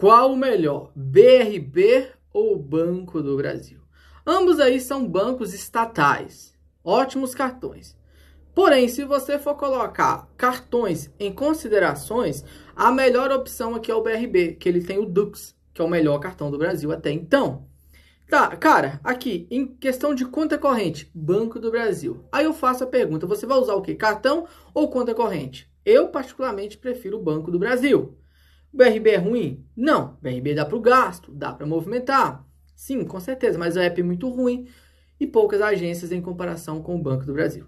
Qual o melhor, BRB ou Banco do Brasil? Ambos aí são bancos estatais, ótimos cartões. Porém, se você for colocar cartões em considerações, a melhor opção aqui é o BRB, que ele tem o Dux, que é o melhor cartão do Brasil até então. Tá, cara, aqui, em questão de conta corrente, Banco do Brasil. Aí eu faço a pergunta, você vai usar o que? Cartão ou conta corrente? Eu, particularmente, prefiro o Banco do Brasil. O BRB é ruim? Não. O BRB dá para o gasto, dá para movimentar. Sim, com certeza, mas o app é muito ruim e poucas agências em comparação com o Banco do Brasil.